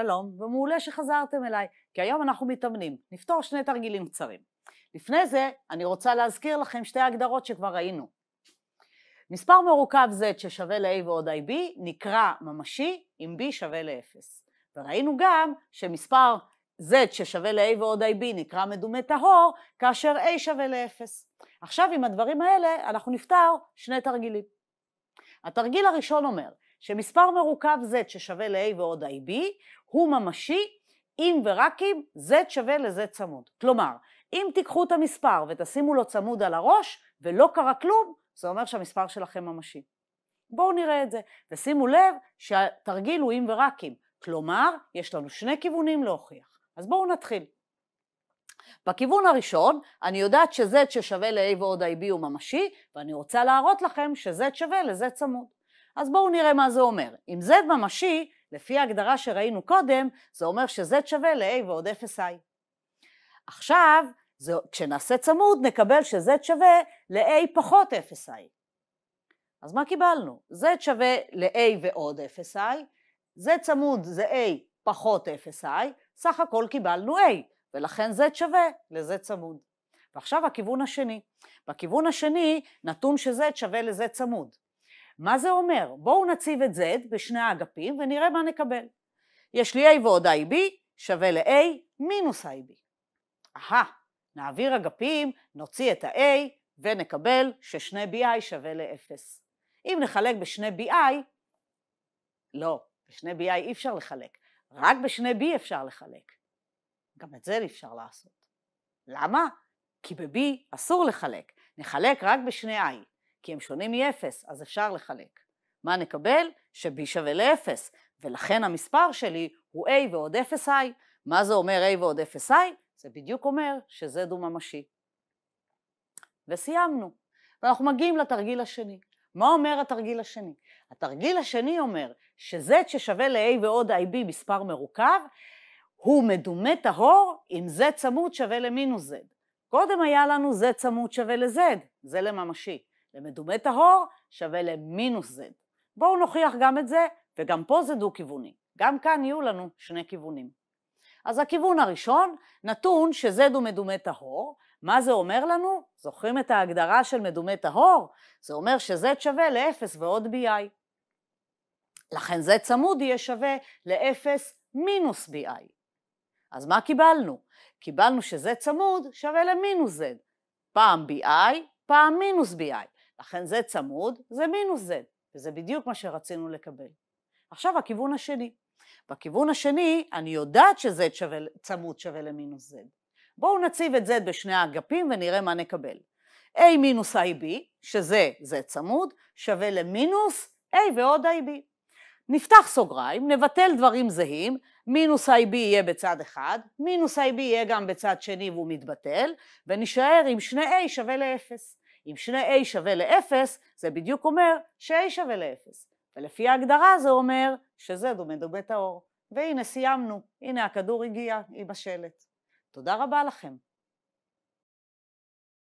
שלום, ומעולה שחזרתם אליי, כי היום אנחנו מתאמנים. נפתור שני תרגילים קצרים. לפני זה, אני רוצה להזכיר לכם שתי הגדרות שכבר ראינו. מספר מרוכב z ששווה ל-a ועוד ib נקרא ממשי אם b שווה ל-0. וראינו גם שמספר z ששווה ל-a ועוד ib נקרא מדומה טהור, כאשר a שווה ל-0. עכשיו עם הדברים האלה אנחנו נפתר שני תרגילים. התרגיל הראשון אומר שמספר מרוכב z ששווה ל-a ועוד ib הוא ממשי, אם ורק אם z שווה ל-z צמוד. כלומר, אם תיקחו את המספר ותשימו לו צמוד על הראש ולא קרה כלום, זה אומר שהמספר שלכם ממשי. בואו נראה את זה. ושימו לב שהתרגיל הוא אם ורק אם. כלומר, יש לנו שני כיוונים להוכיח. אז בואו נתחיל. בכיוון הראשון, אני יודעת ש-Z ששווה ל-A ועוד ה-B הוא ממשי, ואני רוצה להראות לכם ש-Z שווה ל-Z צמוד. אז בואו נראה מה זה אומר. אם Z ממשי, לפי ההגדרה שראינו קודם, זה אומר ש-Z שווה ל-A ועוד 0i. עכשיו, זה, כשנעשה צמוד, נקבל ש-Z שווה ל-A פחות 0i. אז מה קיבלנו? Z שווה ל-A ועוד 0i, Z צמוד זה A פחות 0i, סך הכל קיבלנו A, ולכן Z שווה ל-Z צמוד. ועכשיו הכיוון השני. בכיוון השני, נתון ש-Z שווה ל-Z צמוד. מה זה אומר? בואו נציב את Z בשני האגפים ונראה מה נקבל. יש לי A ועוד IB שווה ל-A מינוס IB. אהה, נעביר אגפים, נוציא את ה-A ונקבל ששני BI שווה ל-0. אם נחלק בשני BI, לא, בשני BI אי אפשר לחלק, רק בשני B אפשר לחלק. גם את זה אי אפשר לעשות. למה? כי ב-B אסור לחלק, נחלק רק בשני I. כי הם שונים מ-0, אז אפשר לחלק. מה נקבל? ש-b שווה ל-0, ולכן המספר שלי הוא a ועוד 0i. מה זה אומר a ועוד 0i? זה בדיוק אומר שזה דו-ממשי. וסיימנו. ואנחנו מגיעים לתרגיל השני. מה אומר התרגיל השני? התרגיל השני אומר ש-z ששווה ל-a ועוד ib מספר מרוכב, הוא מדומה טהור אם z צמוד שווה למינוס z. קודם היה לנו z צמוד שווה ל-z, זה לממשי. ומדומה טהור שווה למינוס z. בואו נוכיח גם את זה, וגם פה זה דו-כיווני. גם כאן יהיו לנו שני כיוונים. אז הכיוון הראשון, נתון ש-z הוא מדומה טהור, מה זה אומר לנו? זוכרים את ההגדרה של מדומה טהור? זה אומר ש-z שווה ל-0 ועוד bi. לכן z צמוד יהיה שווה ל-0 מינוס bi. אז מה קיבלנו? קיבלנו ש-z צמוד שווה למינוס z. פעם bi, פעם מינוס bi. לכן z צמוד זה מינוס z, וזה בדיוק מה שרצינו לקבל. עכשיו הכיוון השני. בכיוון השני, אני יודעת ש-z שווה, צמוד שווה למינוס z. בואו נציב את z בשני האגפים ונראה מה נקבל. a מינוס ib, שזה z צמוד, שווה למינוס a ועוד ib. נפתח סוגריים, נבטל דברים זהים, מינוס IB יהיה בצד אחד, מינוס IB יהיה גם בצד שני והוא מתבטל, ונשאר עם שני A שווה לאפס. אם שני a שווה ל-0, זה בדיוק אומר ש-a שווה ל-0. ולפי ההגדרה זה אומר שזה דומה דומה טהור. והנה סיימנו, הנה הכדור הגיע עם השלט. תודה רבה לכם.